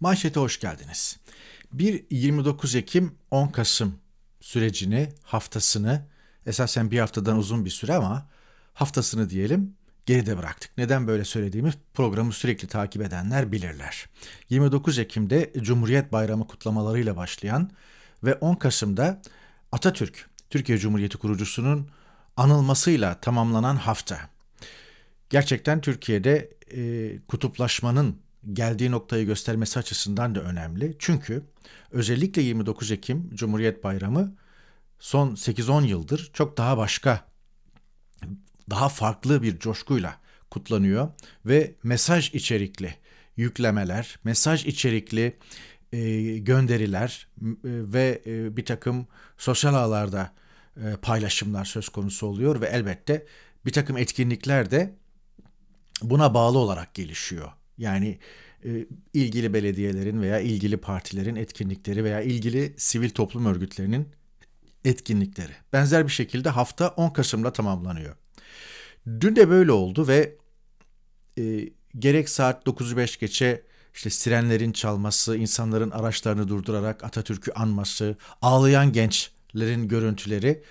Manşete hoş geldiniz. 1-29 Ekim 10 Kasım sürecini, haftasını, esasen bir haftadan uzun bir süre ama haftasını diyelim geride bıraktık. Neden böyle söylediğimi programı sürekli takip edenler bilirler. 29 Ekim'de Cumhuriyet Bayramı kutlamalarıyla başlayan ve 10 Kasım'da Atatürk, Türkiye Cumhuriyeti kurucusunun anılmasıyla tamamlanan hafta. Gerçekten Türkiye'de e, kutuplaşmanın geldiği noktayı göstermesi açısından da önemli. Çünkü özellikle 29 Ekim Cumhuriyet Bayramı son 8-10 yıldır çok daha başka, daha farklı bir coşkuyla kutlanıyor ve mesaj içerikli yüklemeler, mesaj içerikli e, gönderiler e, ve e, bir takım sosyal ağlarda e, paylaşımlar söz konusu oluyor ve elbette bir takım etkinlikler de buna bağlı olarak gelişiyor. Yani e, ilgili belediyelerin veya ilgili partilerin etkinlikleri veya ilgili sivil toplum örgütlerinin etkinlikleri. Benzer bir şekilde hafta 10 Kasım'da tamamlanıyor. Dün de böyle oldu ve e, gerek saat 9:05 5 geçe işte sirenlerin çalması, insanların araçlarını durdurarak Atatürk'ü anması, ağlayan gençlerin görüntüleri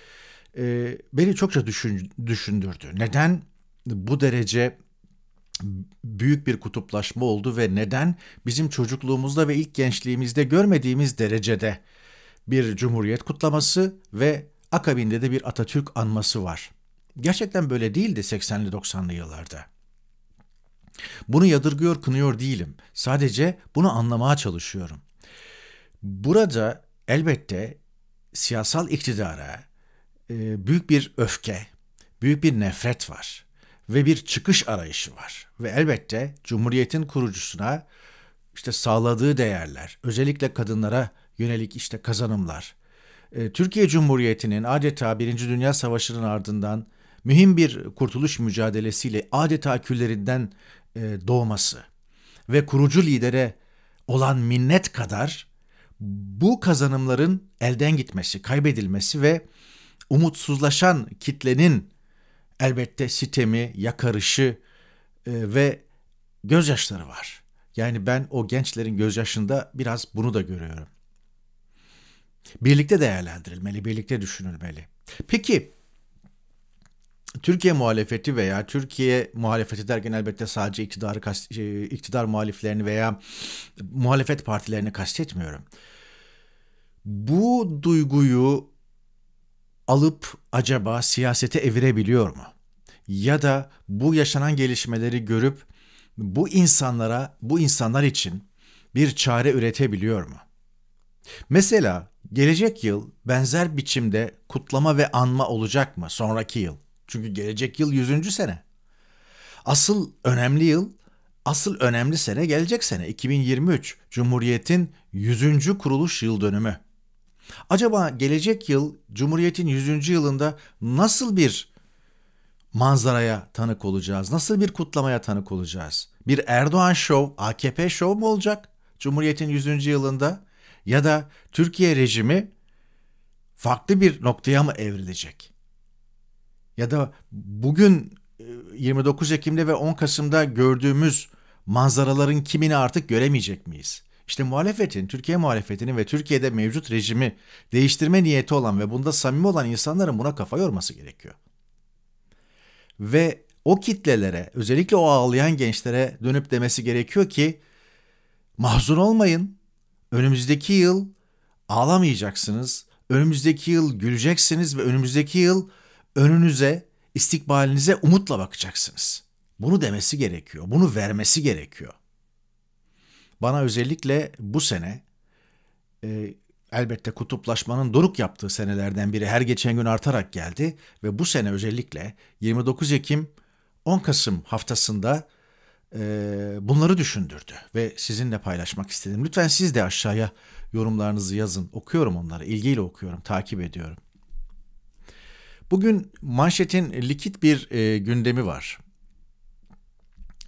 e, beni çokça düşün, düşündürdü. Neden bu derece büyük bir kutuplaşma oldu ve neden bizim çocukluğumuzda ve ilk gençliğimizde görmediğimiz derecede bir cumhuriyet kutlaması ve akabinde de bir Atatürk anması var. Gerçekten böyle değildi 80'li 90'lı yıllarda. Bunu yadırgıyor, kınıyor değilim. Sadece bunu anlamaya çalışıyorum. Burada elbette siyasal iktidara e, büyük bir öfke, büyük bir nefret var ve bir çıkış arayışı var. Ve elbette Cumhuriyet'in kurucusuna işte sağladığı değerler, özellikle kadınlara yönelik işte kazanımlar, e, Türkiye Cumhuriyeti'nin adeta Birinci Dünya Savaşı'nın ardından mühim bir kurtuluş mücadelesiyle adeta küllerinden e, doğması ve kurucu lidere olan minnet kadar bu kazanımların elden gitmesi, kaybedilmesi ve umutsuzlaşan kitlenin elbette sitemi, yakarışı e, ve gözyaşları var. Yani ben o gençlerin gözyaşında biraz bunu da görüyorum. Birlikte değerlendirilmeli, birlikte düşünülmeli. Peki Türkiye muhalefeti veya Türkiye muhalefeti derken elbette sadece iktidarı e, iktidar muhaliflerini veya muhalefet partilerini kastetmiyorum. Bu duyguyu alıp acaba siyasete evirebiliyor mu? Ya da bu yaşanan gelişmeleri görüp bu insanlara, bu insanlar için bir çare üretebiliyor mu? Mesela gelecek yıl benzer biçimde kutlama ve anma olacak mı sonraki yıl? Çünkü gelecek yıl 100. sene. Asıl önemli yıl, asıl önemli sene gelecek sene 2023. Cumhuriyet'in 100. kuruluş yıl dönümü. Acaba gelecek yıl Cumhuriyet'in 100. yılında nasıl bir manzaraya tanık olacağız? Nasıl bir kutlamaya tanık olacağız? Bir Erdoğan şov, AKP şov mu olacak Cumhuriyet'in 100. yılında? Ya da Türkiye rejimi farklı bir noktaya mı evrilecek? Ya da bugün 29 e, Ekim'de ve 10 Kasım'da gördüğümüz manzaraların kimini artık göremeyecek miyiz? İşte muhalefetin, Türkiye muhalefetinin ve Türkiye'de mevcut rejimi değiştirme niyeti olan ve bunda samimi olan insanların buna kafa yorması gerekiyor. Ve o kitlelere, özellikle o ağlayan gençlere dönüp demesi gerekiyor ki mahzun olmayın. Önümüzdeki yıl ağlamayacaksınız. Önümüzdeki yıl güleceksiniz ve önümüzdeki yıl önünüze, istikbalinize umutla bakacaksınız. Bunu demesi gerekiyor. Bunu vermesi gerekiyor bana özellikle bu sene e, elbette kutuplaşmanın doruk yaptığı senelerden biri her geçen gün artarak geldi ve bu sene özellikle 29 Ekim 10 Kasım haftasında e, bunları düşündürdü ve sizinle paylaşmak istedim. Lütfen siz de aşağıya yorumlarınızı yazın. Okuyorum onları, ilgiyle okuyorum, takip ediyorum. Bugün manşetin likit bir e, gündemi var.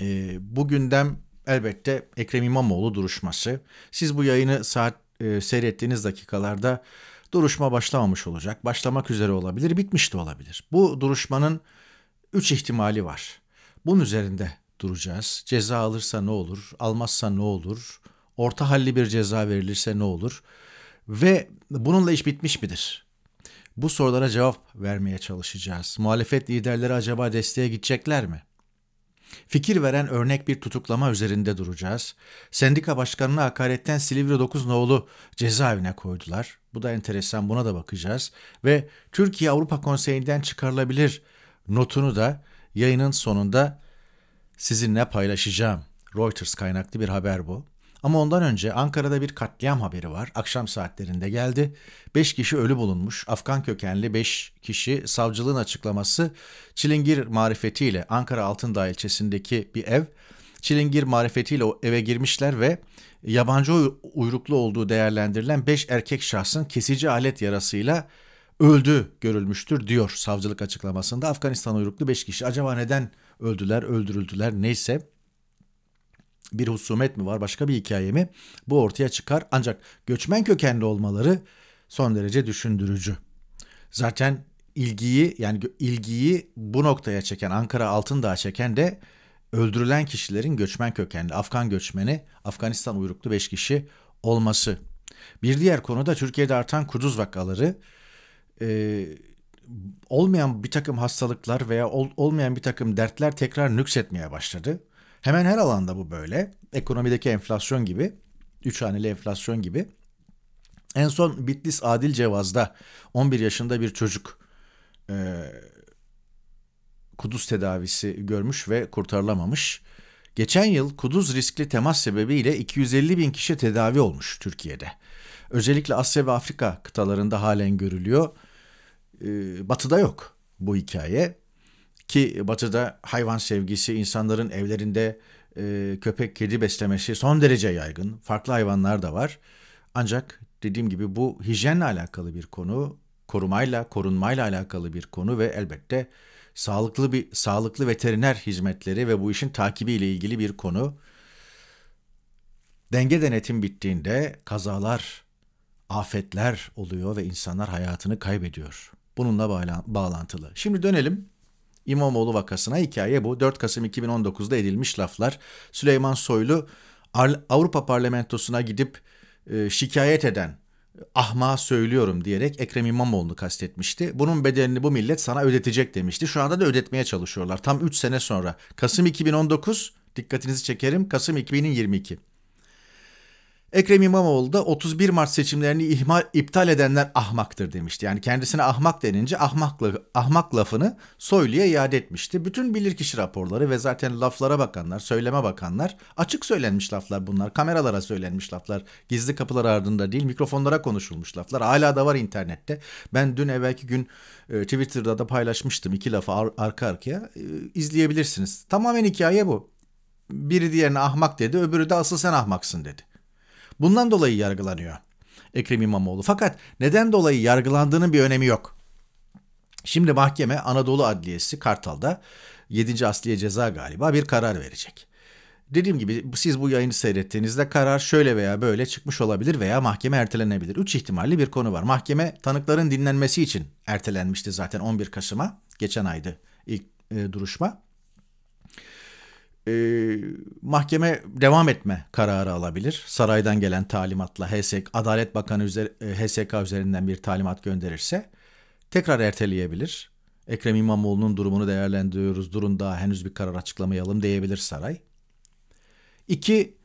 E, bu gündem elbette Ekrem İmamoğlu duruşması. Siz bu yayını saat e, seyrettiğiniz dakikalarda duruşma başlamamış olacak. Başlamak üzere olabilir, bitmiş de olabilir. Bu duruşmanın üç ihtimali var. Bunun üzerinde duracağız. Ceza alırsa ne olur? Almazsa ne olur? Orta halli bir ceza verilirse ne olur? Ve bununla iş bitmiş midir? Bu sorulara cevap vermeye çalışacağız. Muhalefet liderleri acaba desteğe gidecekler mi? Fikir veren örnek bir tutuklama üzerinde duracağız. Sendika başkanını hakaretten Silivri 9 Noğlu cezaevine koydular. Bu da enteresan buna da bakacağız. Ve Türkiye Avrupa Konseyi'nden çıkarılabilir notunu da yayının sonunda sizinle paylaşacağım. Reuters kaynaklı bir haber bu. Ama ondan önce Ankara'da bir katliam haberi var. Akşam saatlerinde geldi. 5 kişi ölü bulunmuş. Afgan kökenli 5 kişi savcılığın açıklaması Çilingir marifetiyle Ankara Altındağ ilçesindeki bir ev Çilingir marifetiyle o eve girmişler ve yabancı uyruklu olduğu değerlendirilen 5 erkek şahsın kesici alet yarasıyla öldü görülmüştür diyor savcılık açıklamasında. Afganistan uyruklu 5 kişi acaba neden öldüler, öldürüldüler neyse bir husumet mi var başka bir hikaye mi bu ortaya çıkar ancak göçmen kökenli olmaları son derece düşündürücü. Zaten ilgiyi yani ilgiyi bu noktaya çeken Ankara Altındağ çeken de öldürülen kişilerin göçmen kökenli Afgan göçmeni Afganistan uyruklu 5 kişi olması. Bir diğer konu da Türkiye'de artan kuduz vakaları e, olmayan bir takım hastalıklar veya ol, olmayan bir takım dertler tekrar nüksetmeye başladı. Hemen her alanda bu böyle. Ekonomideki enflasyon gibi, üç haneli enflasyon gibi. En son Bitlis Adil Cevaz'da 11 yaşında bir çocuk e, kuduz tedavisi görmüş ve kurtarılamamış. Geçen yıl kuduz riskli temas sebebiyle 250 bin kişi tedavi olmuş Türkiye'de. Özellikle Asya ve Afrika kıtalarında halen görülüyor. E, batı'da yok bu hikaye. Ki batıda hayvan sevgisi insanların evlerinde e, köpek kedi beslemesi son derece yaygın. Farklı hayvanlar da var. Ancak dediğim gibi bu hijyenle alakalı bir konu, korumayla, korunmayla alakalı bir konu ve elbette sağlıklı bir sağlıklı veteriner hizmetleri ve bu işin takibi ile ilgili bir konu. Denge denetim bittiğinde kazalar, afetler oluyor ve insanlar hayatını kaybediyor. Bununla bağlantılı. Şimdi dönelim İmamoğlu vakasına hikaye bu. 4 Kasım 2019'da edilmiş laflar. Süleyman Soylu Avrupa Parlamentosu'na gidip e, şikayet eden ahma söylüyorum diyerek Ekrem İmamoğlu'nu kastetmişti. Bunun bedelini bu millet sana ödetecek demişti. Şu anda da ödetmeye çalışıyorlar. Tam 3 sene sonra. Kasım 2019 dikkatinizi çekerim. Kasım 2022. Ekrem İmamoğlu da 31 Mart seçimlerini ihmal, iptal edenler ahmaktır demişti. Yani kendisine ahmak denince ahmakla, ahmak lafını Soylu'ya iade etmişti. Bütün bilirkişi raporları ve zaten laflara bakanlar, söyleme bakanlar açık söylenmiş laflar bunlar. Kameralara söylenmiş laflar, gizli kapılar ardında değil mikrofonlara konuşulmuş laflar. Hala da var internette. Ben dün evvelki gün e, Twitter'da da paylaşmıştım iki lafı ar- arka arkaya. E, izleyebilirsiniz. Tamamen hikaye bu. Biri diğerine ahmak dedi, öbürü de asıl sen ahmaksın dedi. Bundan dolayı yargılanıyor Ekrem İmamoğlu. Fakat neden dolayı yargılandığının bir önemi yok. Şimdi mahkeme Anadolu Adliyesi Kartal'da 7. Asliye Ceza galiba bir karar verecek. Dediğim gibi siz bu yayını seyrettiğinizde karar şöyle veya böyle çıkmış olabilir veya mahkeme ertelenebilir. Üç ihtimalli bir konu var. Mahkeme tanıkların dinlenmesi için ertelenmişti zaten 11 Kasım'a. Geçen aydı ilk e, duruşma e, mahkeme devam etme kararı alabilir. Saraydan gelen talimatla HSK, Adalet Bakanı üzeri, e, HSK üzerinden bir talimat gönderirse tekrar erteleyebilir. Ekrem İmamoğlu'nun durumunu değerlendiriyoruz. Durun daha henüz bir karar açıklamayalım diyebilir saray. İki,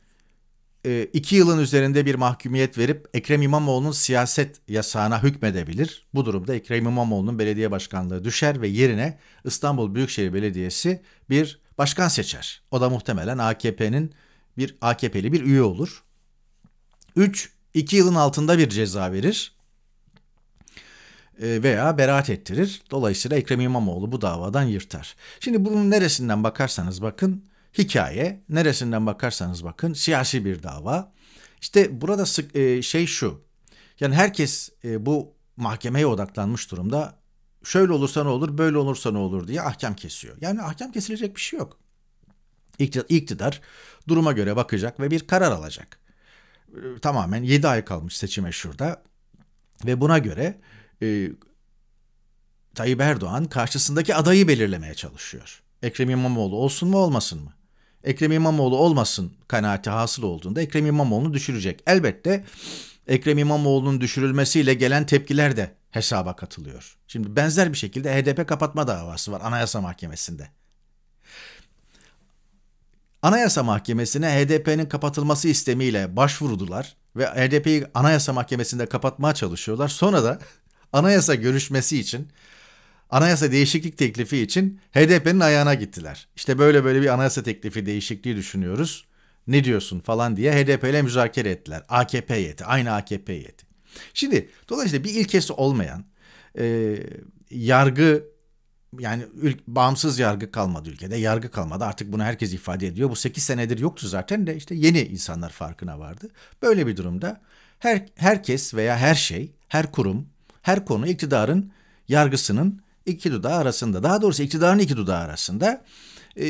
e, iki yılın üzerinde bir mahkumiyet verip Ekrem İmamoğlu'nun siyaset yasağına hükmedebilir. Bu durumda Ekrem İmamoğlu'nun belediye başkanlığı düşer ve yerine İstanbul Büyükşehir Belediyesi bir başkan seçer. O da muhtemelen AKP'nin bir AKP'li bir üye olur. 3 2 yılın altında bir ceza verir ee, veya beraat ettirir. Dolayısıyla Ekrem İmamoğlu bu davadan yırtar. Şimdi bunun neresinden bakarsanız bakın hikaye, neresinden bakarsanız bakın siyasi bir dava. İşte burada sık, e, şey şu. Yani herkes e, bu mahkemeye odaklanmış durumda şöyle olursa ne olur, böyle olursa ne olur diye ahkam kesiyor. Yani ahkam kesilecek bir şey yok. İktidar duruma göre bakacak ve bir karar alacak. Ee, tamamen 7 ay kalmış seçime şurada ve buna göre e, Tayyip Erdoğan karşısındaki adayı belirlemeye çalışıyor. Ekrem İmamoğlu olsun mu olmasın mı? Ekrem İmamoğlu olmasın kanaati hasıl olduğunda Ekrem İmamoğlu'nu düşürecek. Elbette Ekrem İmamoğlu'nun düşürülmesiyle gelen tepkiler de hesaba katılıyor. Şimdi benzer bir şekilde HDP kapatma davası var Anayasa Mahkemesi'nde. Anayasa Mahkemesi'ne HDP'nin kapatılması istemiyle başvurdular ve HDP'yi Anayasa Mahkemesi'nde kapatmaya çalışıyorlar. Sonra da anayasa görüşmesi için anayasa değişiklik teklifi için HDP'nin ayağına gittiler. İşte böyle böyle bir anayasa teklifi değişikliği düşünüyoruz. Ne diyorsun falan diye HDP ile müzakere ettiler. AKP heyeti, aynı AKP heyeti. Şimdi dolayısıyla bir ilkesi olmayan e, yargı yani ülk, bağımsız yargı kalmadı ülkede. Yargı kalmadı. Artık bunu herkes ifade ediyor. Bu 8 senedir yoktu zaten de işte yeni insanlar farkına vardı. Böyle bir durumda her herkes veya her şey, her kurum, her konu iktidarın yargısının iki dudağı arasında. Daha doğrusu iktidarın iki dudağı arasında e,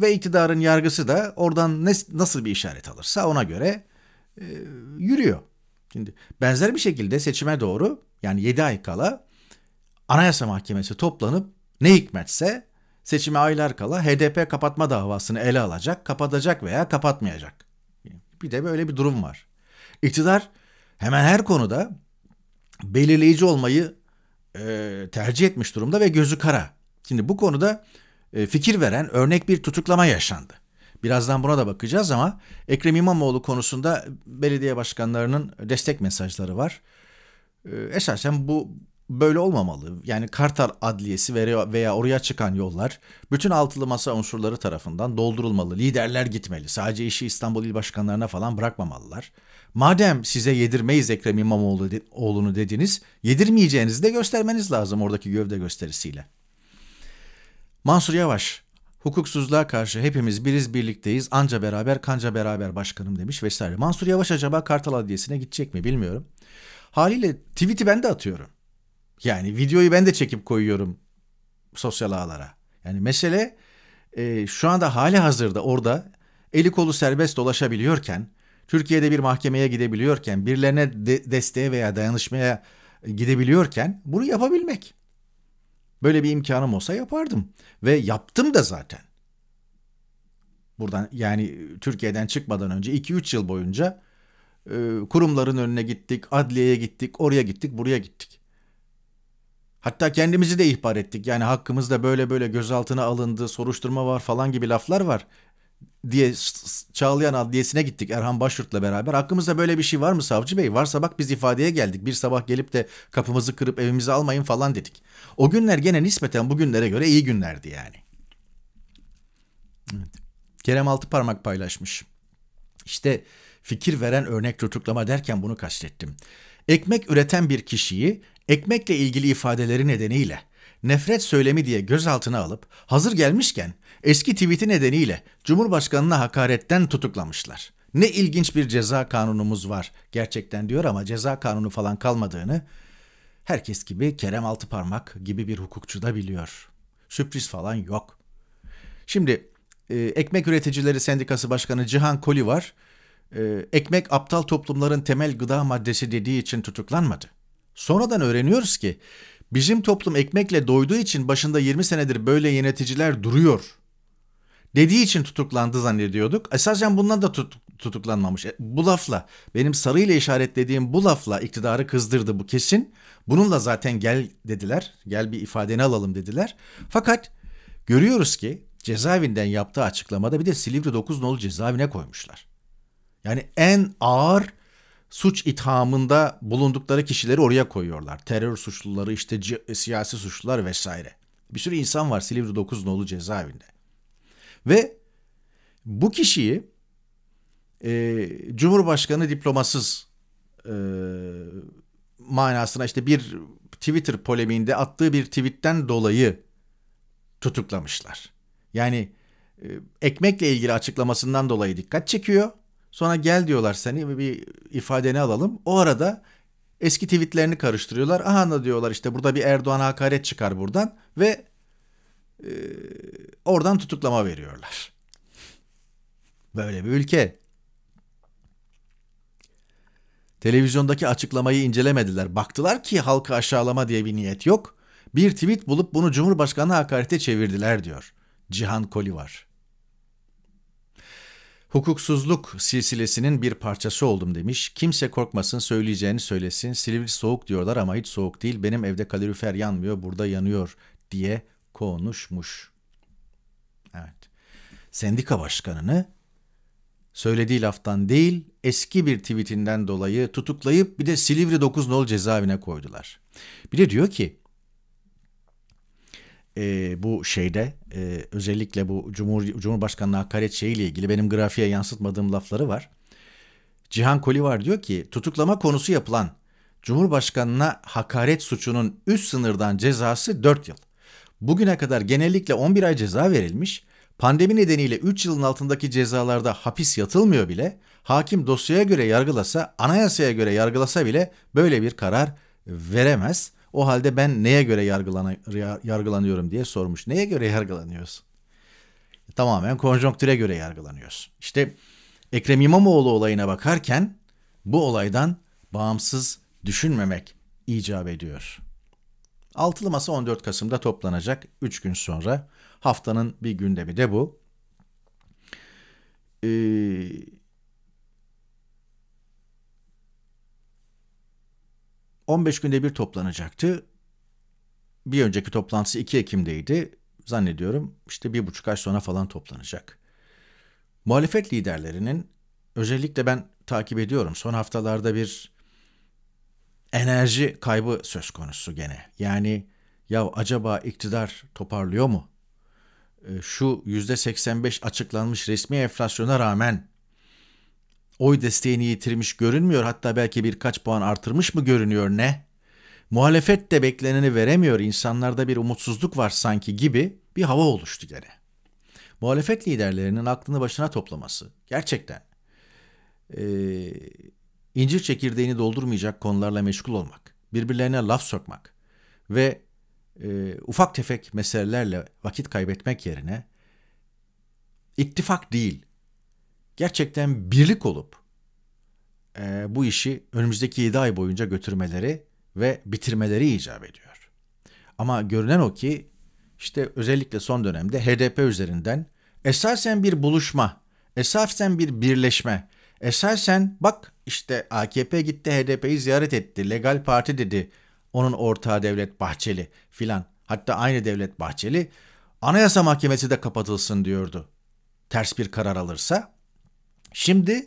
ve iktidarın yargısı da oradan ne, nasıl bir işaret alırsa ona göre e, yürüyor. Şimdi benzer bir şekilde seçime doğru yani 7 ay kala Anayasa Mahkemesi toplanıp ne hikmetse seçime aylar kala HDP kapatma davasını ele alacak, kapatacak veya kapatmayacak. Bir de böyle bir durum var. İktidar hemen her konuda belirleyici olmayı e, tercih etmiş durumda ve gözü kara. Şimdi bu konuda e, fikir veren örnek bir tutuklama yaşandı. Birazdan buna da bakacağız ama Ekrem İmamoğlu konusunda belediye başkanlarının destek mesajları var. Ee, esasen bu böyle olmamalı. Yani Kartal Adliyesi veya oraya çıkan yollar bütün altılı masa unsurları tarafından doldurulmalı. Liderler gitmeli. Sadece işi İstanbul İl Başkanlarına falan bırakmamalılar. Madem size yedirmeyiz Ekrem İmamoğlu oğlunu dediniz, yedirmeyeceğinizi de göstermeniz lazım oradaki gövde gösterisiyle. Mansur Yavaş Hukuksuzluğa karşı hepimiz biriz birlikteyiz anca beraber kanca beraber başkanım demiş vesaire. Mansur Yavaş acaba Kartal Adliyesi'ne gidecek mi bilmiyorum. Haliyle tweet'i ben de atıyorum. Yani videoyu ben de çekip koyuyorum sosyal ağlara. Yani mesele e, şu anda hali hazırda orada eli kolu serbest dolaşabiliyorken, Türkiye'de bir mahkemeye gidebiliyorken, birilerine de desteğe veya dayanışmaya gidebiliyorken bunu yapabilmek. Böyle bir imkanım olsa yapardım ve yaptım da zaten. Buradan yani Türkiye'den çıkmadan önce 2-3 yıl boyunca e, kurumların önüne gittik, adliyeye gittik, oraya gittik, buraya gittik. Hatta kendimizi de ihbar ettik. Yani hakkımızda böyle böyle gözaltına alındı, soruşturma var falan gibi laflar var diye Çağlayan Adliyesi'ne gittik Erhan Başurt'la beraber. Hakkımızda böyle bir şey var mı savcı bey? Varsa bak biz ifadeye geldik. Bir sabah gelip de kapımızı kırıp evimizi almayın falan dedik. O günler gene nispeten bugünlere göre iyi günlerdi yani. Evet. Kerem parmak paylaşmış. İşte fikir veren örnek tutuklama derken bunu kastettim. Ekmek üreten bir kişiyi ekmekle ilgili ifadeleri nedeniyle nefret söylemi diye gözaltına alıp hazır gelmişken eski tweet'i nedeniyle Cumhurbaşkanına hakaretten tutuklamışlar. Ne ilginç bir ceza kanunumuz var gerçekten diyor ama ceza kanunu falan kalmadığını herkes gibi Kerem Altıparmak gibi bir hukukçu da biliyor. Sürpriz falan yok. Şimdi e, Ekmek Üreticileri Sendikası Başkanı Cihan Koli var. E, ekmek aptal toplumların temel gıda maddesi dediği için tutuklanmadı. Sonradan öğreniyoruz ki Bizim toplum ekmekle doyduğu için başında 20 senedir böyle yöneticiler duruyor. Dediği için tutuklandı zannediyorduk. Esasen bundan da tut, tutuklanmamış. E, bu lafla benim sarıyla işaretlediğim bu lafla iktidarı kızdırdı bu kesin. Bununla zaten gel dediler. Gel bir ifadeni alalım dediler. Fakat görüyoruz ki cezaevinden yaptığı açıklamada bir de Silivri 9 nolu cezaevine koymuşlar. Yani en ağır suç ithamında bulundukları kişileri oraya koyuyorlar. Terör suçluları, işte e, siyasi suçlular vesaire. Bir sürü insan var Silivri 9 nolu cezaevinde. Ve bu kişiyi e, Cumhurbaşkanı diplomasız e, manasına işte bir Twitter polemiğinde attığı bir tweetten dolayı tutuklamışlar. Yani e, ekmekle ilgili açıklamasından dolayı dikkat çekiyor Sonra gel diyorlar seni bir ifadeni alalım. O arada eski tweetlerini karıştırıyorlar. Aha da diyorlar işte burada bir Erdoğan hakaret çıkar buradan ve e, oradan tutuklama veriyorlar. Böyle bir ülke. Televizyondaki açıklamayı incelemediler. Baktılar ki halkı aşağılama diye bir niyet yok. Bir tweet bulup bunu Cumhurbaşkanı hakarete çevirdiler diyor. Cihan Koli var. Hukuksuzluk silsilesinin bir parçası oldum demiş. Kimse korkmasın söyleyeceğini söylesin. Silivri soğuk diyorlar ama hiç soğuk değil. Benim evde kalorifer yanmıyor burada yanıyor diye konuşmuş. Evet. Sendika başkanını söylediği laftan değil eski bir tweetinden dolayı tutuklayıp bir de Silivri 9 nol cezaevine koydular. Bir de diyor ki e, bu şeyde e, özellikle bu Cumhur, Cumhurbaşkanlığı hakaret şeyiyle ilgili benim grafiğe yansıtmadığım lafları var. Cihan Koli var diyor ki tutuklama konusu yapılan Cumhurbaşkanına hakaret suçunun üst sınırdan cezası 4 yıl. Bugüne kadar genellikle 11 ay ceza verilmiş. Pandemi nedeniyle 3 yılın altındaki cezalarda hapis yatılmıyor bile. Hakim dosyaya göre yargılasa, anayasaya göre yargılasa bile böyle bir karar veremez. O halde ben neye göre yargılana, yargılanıyorum diye sormuş. Neye göre yargılanıyorsun? Tamamen konjonktüre göre yargılanıyoruz. İşte Ekrem İmamoğlu olayına bakarken bu olaydan bağımsız düşünmemek icap ediyor. Altılı Masa 14 Kasım'da toplanacak 3 gün sonra. Haftanın bir gündemi de bu. Ee, 15 günde bir toplanacaktı. Bir önceki toplantısı 2 Ekim'deydi. Zannediyorum işte bir buçuk ay sonra falan toplanacak. Muhalefet liderlerinin özellikle ben takip ediyorum. Son haftalarda bir enerji kaybı söz konusu gene. Yani ya acaba iktidar toparlıyor mu? Ee, şu yüzde %85 açıklanmış resmi enflasyona rağmen oy desteğini yitirmiş görünmüyor. Hatta belki birkaç puan artırmış mı görünüyor ne? Muhalefet de bekleneni veremiyor. insanlarda bir umutsuzluk var sanki gibi bir hava oluştu gene. Muhalefet liderlerinin aklını başına toplaması gerçekten e, incir çekirdeğini doldurmayacak konularla meşgul olmak, birbirlerine laf sokmak ve e, ufak tefek meselelerle vakit kaybetmek yerine ittifak değil, gerçekten birlik olup e, bu işi önümüzdeki 7 ay boyunca götürmeleri ve bitirmeleri icap ediyor. Ama görünen o ki işte özellikle son dönemde HDP üzerinden esasen bir buluşma, esasen bir birleşme, esasen bak işte AKP gitti HDP'yi ziyaret etti, legal parti dedi onun ortağı Devlet Bahçeli filan. Hatta aynı Devlet Bahçeli Anayasa Mahkemesi de kapatılsın diyordu. Ters bir karar alırsa Şimdi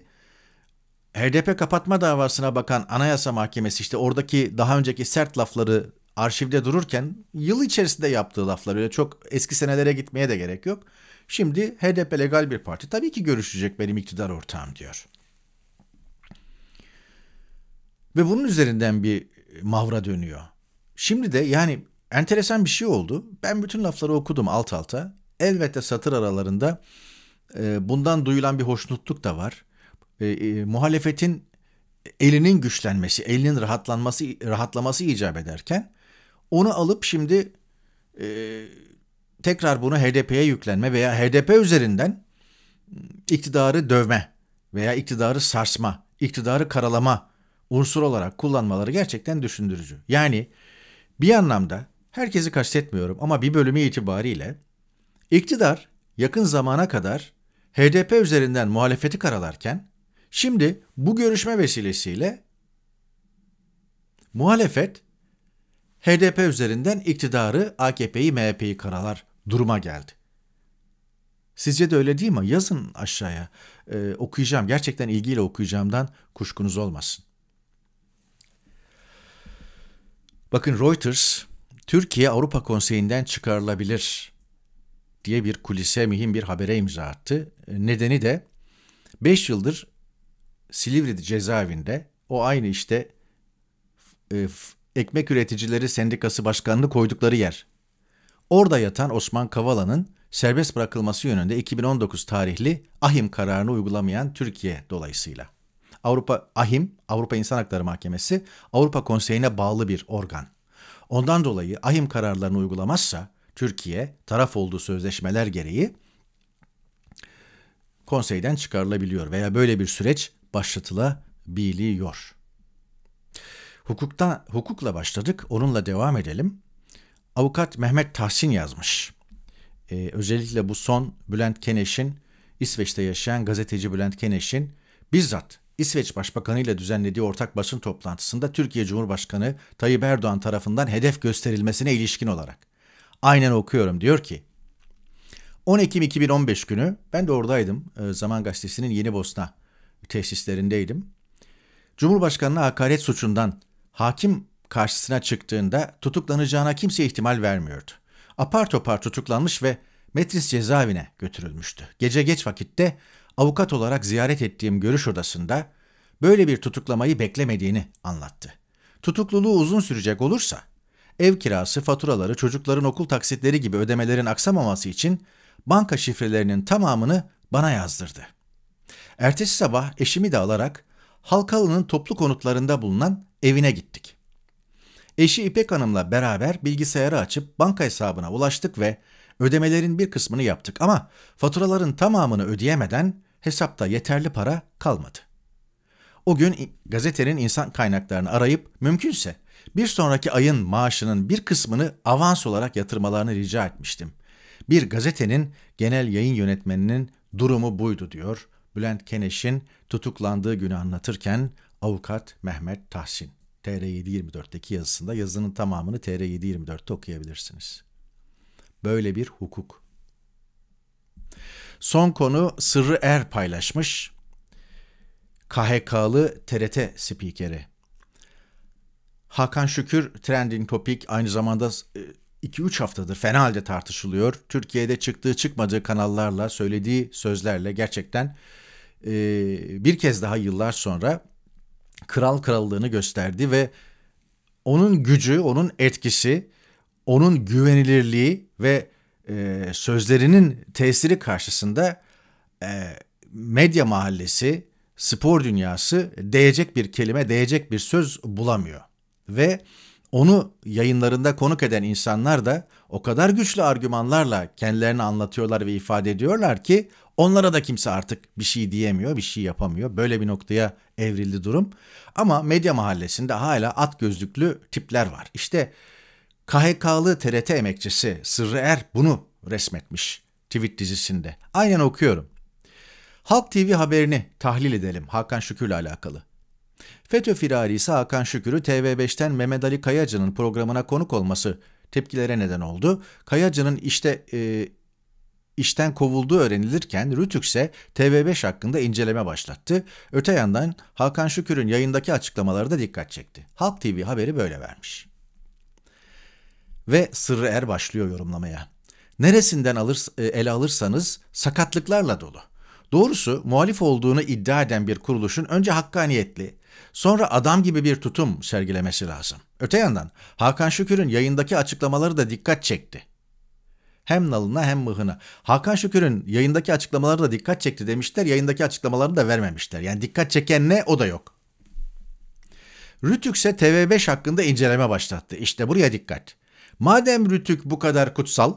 HDP kapatma davasına bakan Anayasa Mahkemesi işte oradaki daha önceki sert lafları arşivde dururken yıl içerisinde yaptığı laflar öyle çok eski senelere gitmeye de gerek yok. Şimdi HDP legal bir parti tabii ki görüşecek benim iktidar ortağım diyor. Ve bunun üzerinden bir mavra dönüyor. Şimdi de yani enteresan bir şey oldu. Ben bütün lafları okudum alt alta. Elbette satır aralarında ee, bundan duyulan bir hoşnutluk da var. E, e, muhalefetin elinin güçlenmesi, elinin rahatlanması, rahatlaması icap ederken onu alıp şimdi e, tekrar bunu HDP'ye yüklenme veya HDP üzerinden ıı, iktidarı dövme veya iktidarı sarsma, iktidarı karalama unsur olarak kullanmaları gerçekten düşündürücü. Yani bir anlamda herkesi kastetmiyorum ama bir bölümü itibariyle iktidar yakın zamana kadar HDP üzerinden muhalefeti karalarken şimdi bu görüşme vesilesiyle muhalefet HDP üzerinden iktidarı, AKP'yi, MHP'yi karalar duruma geldi. Sizce de öyle değil mi? Yazın aşağıya. Ee, okuyacağım. Gerçekten ilgiyle okuyacağımdan kuşkunuz olmasın. Bakın Reuters, Türkiye Avrupa Konseyi'nden çıkarılabilir diye bir kulise mühim bir habere imza attı nedeni de 5 yıldır Silivri'de cezaevinde o aynı işte e, Ekmek Üreticileri Sendikası başkanlığı koydukları yer. Orada yatan Osman Kavala'nın serbest bırakılması yönünde 2019 tarihli ahim kararını uygulamayan Türkiye dolayısıyla. Avrupa Ahim, Avrupa İnsan Hakları Mahkemesi, Avrupa Konseyi'ne bağlı bir organ. Ondan dolayı Ahim kararlarını uygulamazsa Türkiye taraf olduğu sözleşmeler gereği konseyden çıkarılabiliyor veya böyle bir süreç başlatılabiliyor. Hukukta, hukukla başladık, onunla devam edelim. Avukat Mehmet Tahsin yazmış. Ee, özellikle bu son Bülent Keneş'in, İsveç'te yaşayan gazeteci Bülent Keneş'in bizzat İsveç Başbakanı ile düzenlediği ortak basın toplantısında Türkiye Cumhurbaşkanı Tayyip Erdoğan tarafından hedef gösterilmesine ilişkin olarak. Aynen okuyorum diyor ki, 10 Ekim 2015 günü ben de oradaydım. Ee, Zaman Gazetesi'nin Yeni Bosna tesislerindeydim. Cumhurbaşkanına hakaret suçundan hakim karşısına çıktığında tutuklanacağına kimse ihtimal vermiyordu. Apar topar tutuklanmış ve Metris cezaevine götürülmüştü. Gece geç vakitte avukat olarak ziyaret ettiğim görüş odasında böyle bir tutuklamayı beklemediğini anlattı. Tutukluluğu uzun sürecek olursa ev kirası, faturaları, çocukların okul taksitleri gibi ödemelerin aksamaması için banka şifrelerinin tamamını bana yazdırdı. Ertesi sabah eşimi de alarak Halkalı'nın toplu konutlarında bulunan evine gittik. Eşi İpek Hanım'la beraber bilgisayarı açıp banka hesabına ulaştık ve ödemelerin bir kısmını yaptık ama faturaların tamamını ödeyemeden hesapta yeterli para kalmadı. O gün gazetenin insan kaynaklarını arayıp mümkünse bir sonraki ayın maaşının bir kısmını avans olarak yatırmalarını rica etmiştim. Bir gazetenin genel yayın yönetmeninin durumu buydu diyor Bülent Keneş'in tutuklandığı günü anlatırken avukat Mehmet Tahsin. TR724'teki yazısında yazının tamamını TR724'te okuyabilirsiniz. Böyle bir hukuk. Son konu Sırrı Er paylaşmış. KHK'lı TRT spikeri. Hakan Şükür trending topik aynı zamanda e, 2-3 haftadır fena halde tartışılıyor. Türkiye'de çıktığı çıkmadığı kanallarla, söylediği sözlerle gerçekten e, bir kez daha yıllar sonra kral krallığını gösterdi ve onun gücü, onun etkisi, onun güvenilirliği ve e, sözlerinin tesiri karşısında e, medya mahallesi, spor dünyası değecek bir kelime, değecek bir söz bulamıyor. Ve onu yayınlarında konuk eden insanlar da o kadar güçlü argümanlarla kendilerini anlatıyorlar ve ifade ediyorlar ki onlara da kimse artık bir şey diyemiyor, bir şey yapamıyor. Böyle bir noktaya evrildi durum. Ama medya mahallesinde hala at gözlüklü tipler var. İşte KHK'lı TRT emekçisi Sırrı Er bunu resmetmiş tweet dizisinde. Aynen okuyorum. Halk TV haberini tahlil edelim Hakan Şükür'le alakalı. FETÖ firarisi Hakan Şükür'ü TV5'ten Mehmet Ali Kayacı'nın programına konuk olması tepkilere neden oldu. Kayacı'nın işte e, işten kovulduğu öğrenilirken Rütük ise TV5 hakkında inceleme başlattı. Öte yandan Hakan Şükür'ün yayındaki açıklamaları da dikkat çekti. Halk TV haberi böyle vermiş. Ve Sırrı Er başlıyor yorumlamaya. Neresinden alır, e, ele alırsanız sakatlıklarla dolu. Doğrusu muhalif olduğunu iddia eden bir kuruluşun önce hakkaniyetli, sonra adam gibi bir tutum sergilemesi lazım. Öte yandan Hakan Şükür'ün yayındaki açıklamaları da dikkat çekti. Hem nalına hem mıhına. Hakan Şükür'ün yayındaki açıklamaları da dikkat çekti demişler. Yayındaki açıklamalarını da vermemişler. Yani dikkat çeken ne o da yok. Rütükse TV5 hakkında inceleme başlattı. İşte buraya dikkat. Madem Rütük bu kadar kutsal,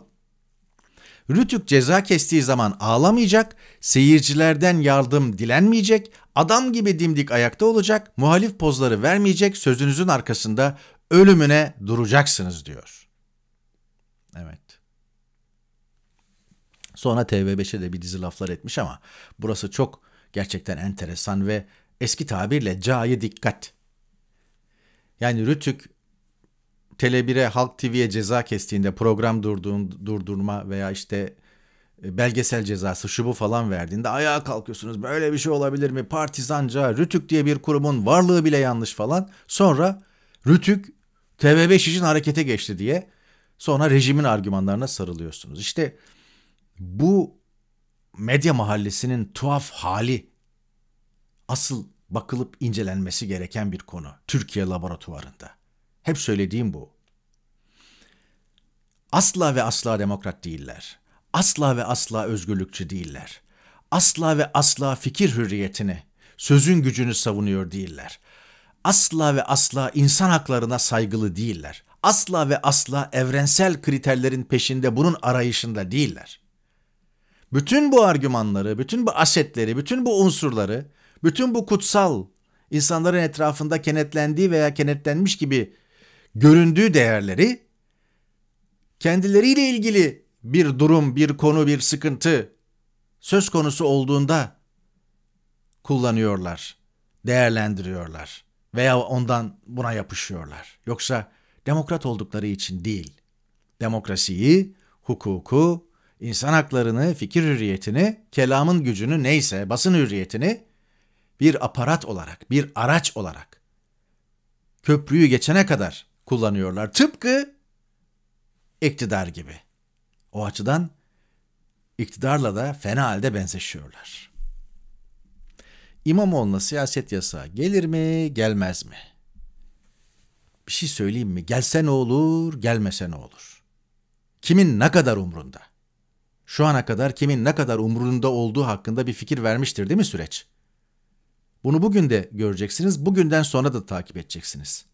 Rütük ceza kestiği zaman ağlamayacak, seyircilerden yardım dilenmeyecek, Adam gibi dimdik ayakta olacak, muhalif pozları vermeyecek, sözünüzün arkasında ölümüne duracaksınız diyor. Evet. Sonra TV5'e de bir dizi laflar etmiş ama burası çok gerçekten enteresan ve eski tabirle cayı dikkat. Yani Rütük Tele1'e Halk TV'ye ceza kestiğinde program durduğun, durdurma veya işte e, belgesel cezası şu bu falan verdiğinde ayağa kalkıyorsunuz. Böyle bir şey olabilir mi? Partizanca, Rütük diye bir kurumun varlığı bile yanlış falan. Sonra Rütük TV5 için harekete geçti diye sonra rejimin argümanlarına sarılıyorsunuz. İşte bu medya mahallesinin tuhaf hali asıl bakılıp incelenmesi gereken bir konu Türkiye laboratuvarında. Hep söylediğim bu. Asla ve asla demokrat değiller asla ve asla özgürlükçü değiller. Asla ve asla fikir hürriyetini, sözün gücünü savunuyor değiller. Asla ve asla insan haklarına saygılı değiller. Asla ve asla evrensel kriterlerin peşinde bunun arayışında değiller. Bütün bu argümanları, bütün bu asetleri, bütün bu unsurları, bütün bu kutsal insanların etrafında kenetlendiği veya kenetlenmiş gibi göründüğü değerleri kendileriyle ilgili bir durum, bir konu, bir sıkıntı söz konusu olduğunda kullanıyorlar, değerlendiriyorlar veya ondan buna yapışıyorlar. Yoksa demokrat oldukları için değil. Demokrasiyi, hukuku, insan haklarını, fikir hürriyetini, kelamın gücünü neyse basın hürriyetini bir aparat olarak, bir araç olarak köprüyü geçene kadar kullanıyorlar. Tıpkı iktidar gibi.'' O açıdan iktidarla da fena halde benzeşiyorlar. İmamoğlu'na siyaset yasağı gelir mi gelmez mi? Bir şey söyleyeyim mi? Gelse ne olur, gelmese ne olur? Kimin ne kadar umrunda? Şu ana kadar kimin ne kadar umrunda olduğu hakkında bir fikir vermiştir değil mi süreç? Bunu bugün de göreceksiniz, bugünden sonra da takip edeceksiniz.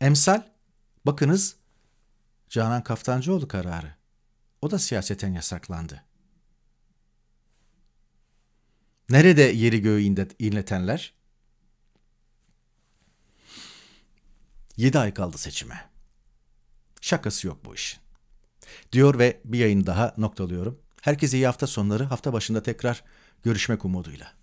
Emsal, bakınız Canan Kaftancıoğlu kararı. O da siyaseten yasaklandı. Nerede yeri göğü inletenler? 7 ay kaldı seçime. Şakası yok bu işin. Diyor ve bir yayın daha noktalıyorum. Herkese iyi hafta sonları, hafta başında tekrar görüşmek umuduyla.